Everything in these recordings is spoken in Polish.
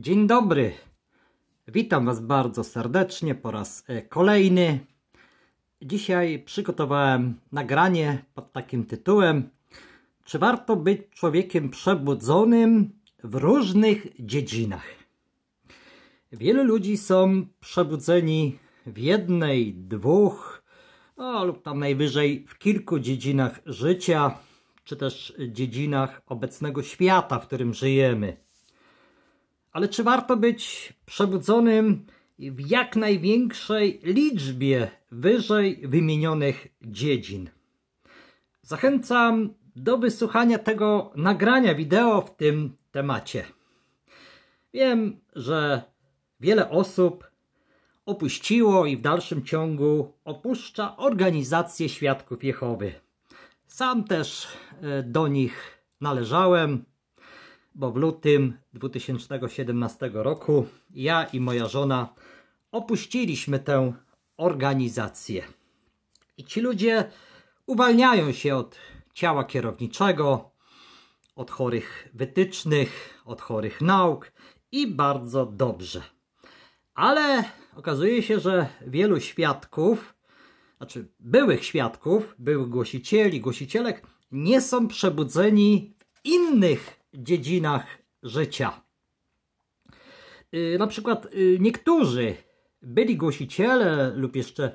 Dzień dobry. Witam Was bardzo serdecznie po raz e, kolejny. Dzisiaj przygotowałem nagranie pod takim tytułem Czy warto być człowiekiem przebudzonym w różnych dziedzinach? Wielu ludzi są przebudzeni w jednej, dwóch no, lub tam najwyżej w kilku dziedzinach życia czy też dziedzinach obecnego świata, w którym żyjemy. Ale czy warto być przebudzonym w jak największej liczbie wyżej wymienionych dziedzin? Zachęcam do wysłuchania tego nagrania wideo w tym temacie. Wiem, że wiele osób opuściło i w dalszym ciągu opuszcza organizację Świadków Jehowy. Sam też e, do nich należałem bo w lutym 2017 roku ja i moja żona opuściliśmy tę organizację. I ci ludzie uwalniają się od ciała kierowniczego, od chorych wytycznych, od chorych nauk i bardzo dobrze. Ale okazuje się, że wielu świadków, znaczy byłych świadków, byłych głosicieli, głosicielek, nie są przebudzeni w innych dziedzinach życia. Y, na przykład y, niektórzy byli głosiciele lub jeszcze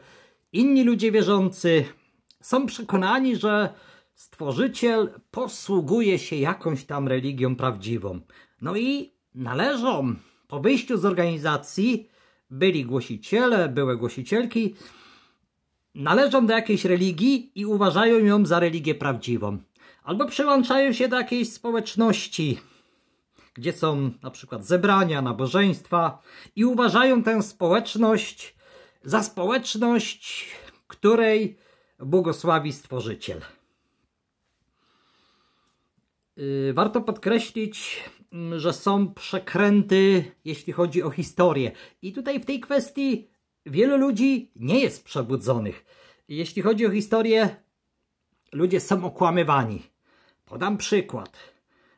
inni ludzie wierzący są przekonani, że stworzyciel posługuje się jakąś tam religią prawdziwą. No i należą po wyjściu z organizacji byli głosiciele, były głosicielki, należą do jakiejś religii i uważają ją za religię prawdziwą. Albo przyłączają się do jakiejś społeczności, gdzie są na przykład zebrania, nabożeństwa i uważają tę społeczność za społeczność, której błogosławi Stworzyciel. Y, warto podkreślić, mm, że są przekręty, jeśli chodzi o historię. I tutaj w tej kwestii wielu ludzi nie jest przebudzonych. Jeśli chodzi o historię, ludzie są okłamywani. Podam przykład.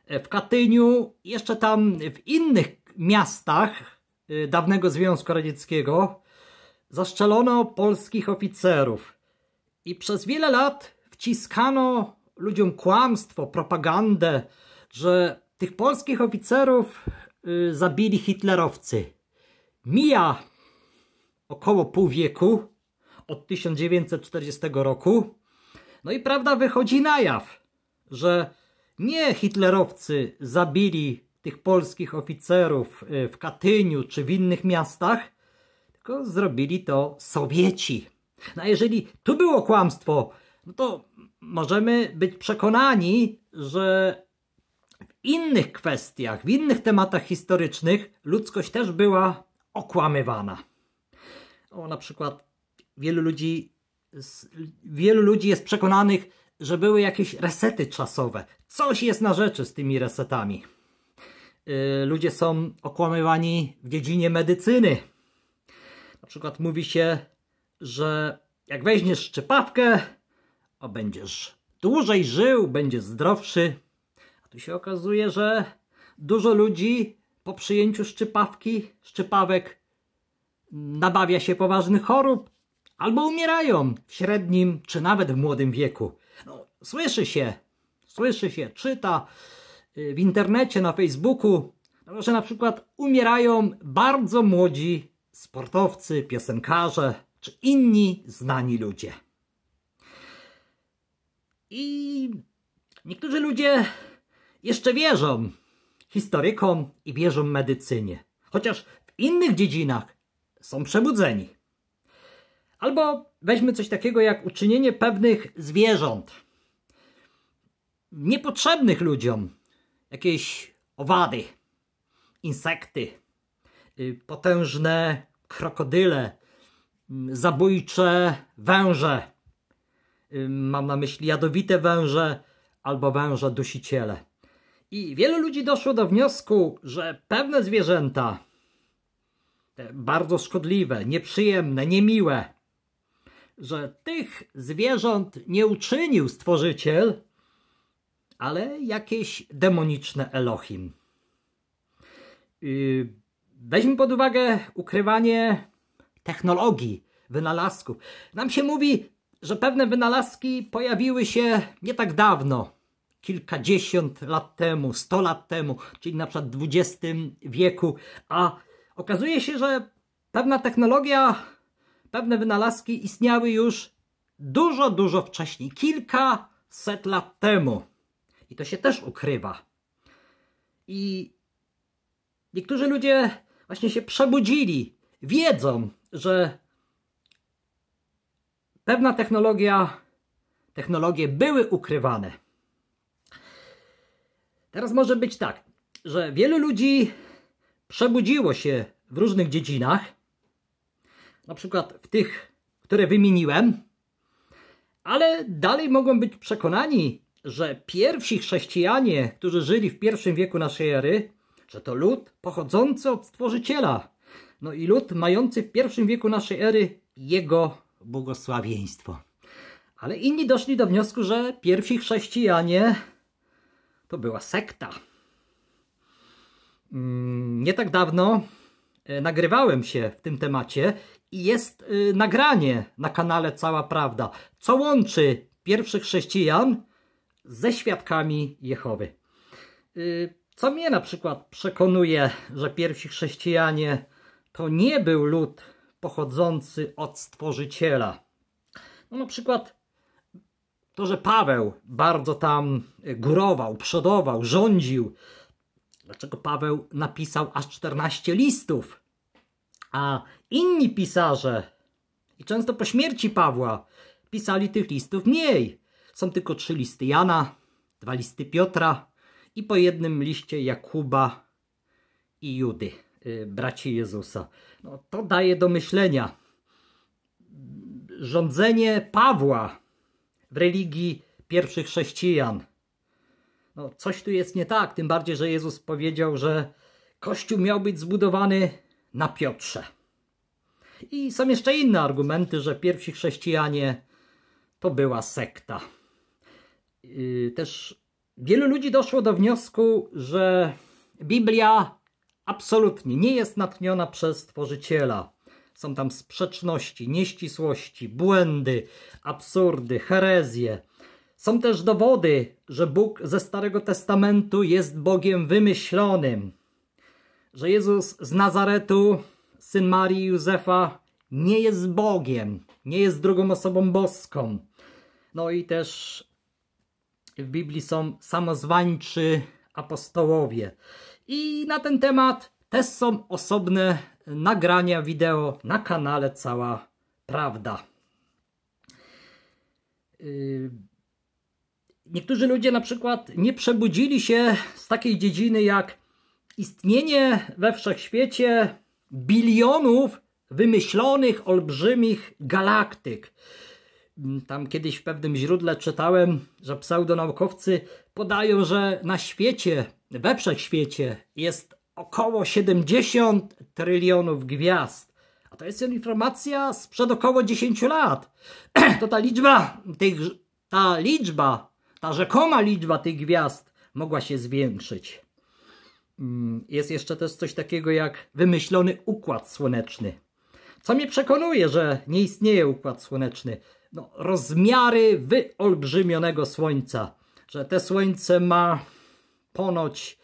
W Katyniu, jeszcze tam w innych miastach y, dawnego Związku Radzieckiego zaszczelono polskich oficerów i przez wiele lat wciskano ludziom kłamstwo, propagandę, że tych polskich oficerów y, zabili hitlerowcy. Mija około pół wieku od 1940 roku. No i prawda wychodzi na jaw że nie hitlerowcy zabili tych polskich oficerów e, w Katyniu czy w innych miastach, tylko zrobili to Sowieci. No a jeżeli tu było kłamstwo, no to możemy być przekonani, że w innych kwestiach, w innych tematach historycznych ludzkość też była okłamywana. O, na przykład wielu ludzi, wielu ludzi jest przekonanych, że były jakieś resety czasowe. Coś jest na rzeczy z tymi resetami. Y, ludzie są okłamywani w dziedzinie medycyny. Na przykład mówi się, że jak weźmiesz szczypawkę, o będziesz dłużej żył, będziesz zdrowszy. A tu się okazuje, że dużo ludzi po przyjęciu szczypawki, szczypawek nabawia się poważnych chorób albo umierają w średnim czy nawet w młodym wieku. Słyszy się, słyszy się, czyta y, w internecie, na Facebooku, no, że na przykład umierają bardzo młodzi sportowcy, piosenkarze czy inni znani ludzie. I niektórzy ludzie jeszcze wierzą historykom i wierzą medycynie, chociaż w innych dziedzinach są przebudzeni. Albo weźmy coś takiego jak uczynienie pewnych zwierząt niepotrzebnych ludziom. Jakieś owady, insekty, y, potężne krokodyle, y, zabójcze węże. Y, mam na myśli jadowite węże albo węże dusiciele. I wielu ludzi doszło do wniosku, że pewne zwierzęta, bardzo szkodliwe, nieprzyjemne, niemiłe, że tych zwierząt nie uczynił stworzyciel, ale jakieś demoniczne Elohim. Y, weźmy pod uwagę ukrywanie technologii, wynalazków. Nam się mówi, że pewne wynalazki pojawiły się nie tak dawno, kilkadziesiąt lat temu, sto lat temu, czyli na przykład w XX wieku, a okazuje się, że pewna technologia, pewne wynalazki istniały już dużo, dużo wcześniej, kilkaset lat temu. I to się też ukrywa. I niektórzy ludzie właśnie się przebudzili, wiedzą, że pewna technologia, technologie były ukrywane. Teraz może być tak, że wielu ludzi przebudziło się w różnych dziedzinach, na przykład w tych, które wymieniłem, ale dalej mogą być przekonani, że pierwsi chrześcijanie, którzy żyli w pierwszym wieku naszej ery, że to lud pochodzący od Stworzyciela, no i lud mający w pierwszym wieku naszej ery jego błogosławieństwo. Ale inni doszli do wniosku, że pierwsi chrześcijanie to była sekta. Mm, nie tak dawno e, nagrywałem się w tym temacie i jest e, nagranie na kanale Cała Prawda, co łączy pierwszych chrześcijan ze świadkami Jehowy. Y, co mnie na przykład przekonuje, że pierwsi chrześcijanie to nie był lud pochodzący od Stworzyciela. No na przykład to, że Paweł bardzo tam górował, przodował, rządził. Dlaczego Paweł napisał aż 14 listów? A inni pisarze, i często po śmierci Pawła, pisali tych listów mniej. Są tylko trzy listy Jana, dwa listy Piotra i po jednym liście Jakuba i Judy, y, braci Jezusa. No, to daje do myślenia. Rządzenie Pawła w religii pierwszych chrześcijan. No, coś tu jest nie tak, tym bardziej, że Jezus powiedział, że Kościół miał być zbudowany na Piotrze. I są jeszcze inne argumenty, że pierwsi chrześcijanie to była sekta. Y, też wielu ludzi doszło do wniosku, że Biblia absolutnie nie jest natchniona przez Tworzyciela. Są tam sprzeczności, nieścisłości, błędy, absurdy, herezje. Są też dowody, że Bóg ze Starego Testamentu jest Bogiem wymyślonym, że Jezus z Nazaretu, syn Marii i Józefa, nie jest Bogiem, nie jest drugą osobą boską. No i też w Biblii są samozwańczy apostołowie. I na ten temat też są osobne nagrania wideo na kanale Cała Prawda. Y, niektórzy ludzie na przykład nie przebudzili się z takiej dziedziny jak istnienie we wszechświecie bilionów wymyślonych olbrzymich galaktyk. Mm, tam kiedyś w pewnym źródle czytałem, że pseudonaukowcy podają, że na świecie, we wszechświecie jest około 70 trylionów gwiazd. A to jest informacja sprzed około 10 lat. To ta liczba tych, ta liczba, ta rzekoma liczba tych gwiazd mogła się zwiększyć. Mm, jest jeszcze też coś takiego jak wymyślony układ słoneczny. Co mnie przekonuje, że nie istnieje układ słoneczny no, rozmiary wyolbrzymionego Słońca. Że te Słońce ma ponoć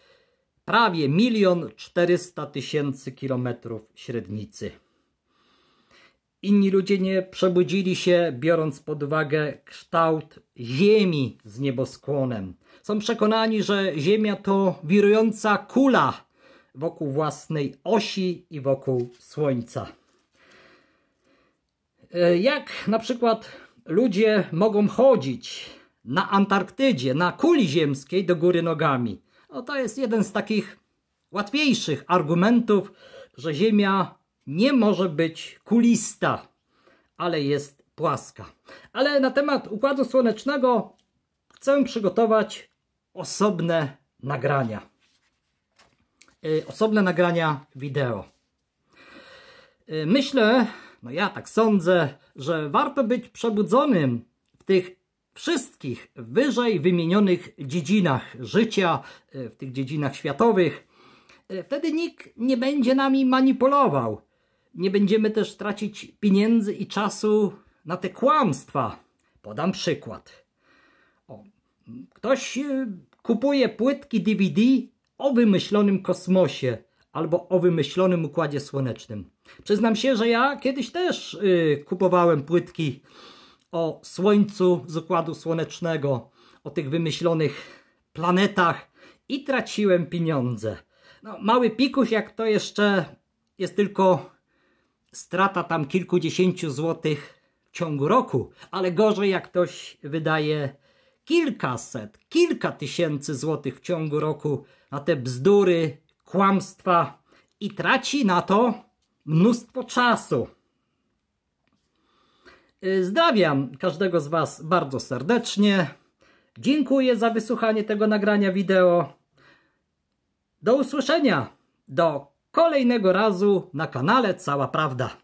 prawie milion czterysta tysięcy kilometrów średnicy. Inni ludzie nie przebudzili się, biorąc pod uwagę kształt Ziemi z nieboskłonem. Są przekonani, że Ziemia to wirująca kula wokół własnej osi i wokół Słońca. E, jak na przykład ludzie mogą chodzić na Antarktydzie, na kuli ziemskiej do góry nogami. No to jest jeden z takich łatwiejszych argumentów, że Ziemia nie może być kulista, ale jest płaska. Ale na temat Układu Słonecznego chcę przygotować osobne nagrania. Yy, osobne nagrania wideo. Yy, myślę, no ja tak sądzę, że warto być przebudzonym w tych wszystkich wyżej wymienionych dziedzinach życia, e, w tych dziedzinach światowych. E, wtedy nikt nie będzie nami manipulował. Nie będziemy też tracić pieniędzy i czasu na te kłamstwa. Podam przykład. O, ktoś e, kupuje płytki DVD o wymyślonym kosmosie albo o wymyślonym układzie słonecznym. Przyznam się, że ja kiedyś też y, kupowałem płytki o Słońcu z układu słonecznego, o tych wymyślonych planetach i traciłem pieniądze. No, mały pikuś, jak to jeszcze jest tylko strata tam kilkudziesięciu złotych w ciągu roku, ale gorzej jak ktoś wydaje kilkaset, kilka tysięcy złotych w ciągu roku na te bzdury, kłamstwa i traci na to mnóstwo czasu. Y, Zdrawiam każdego z Was bardzo serdecznie. Dziękuję za wysłuchanie tego nagrania wideo. Do usłyszenia. Do kolejnego razu na kanale Cała Prawda.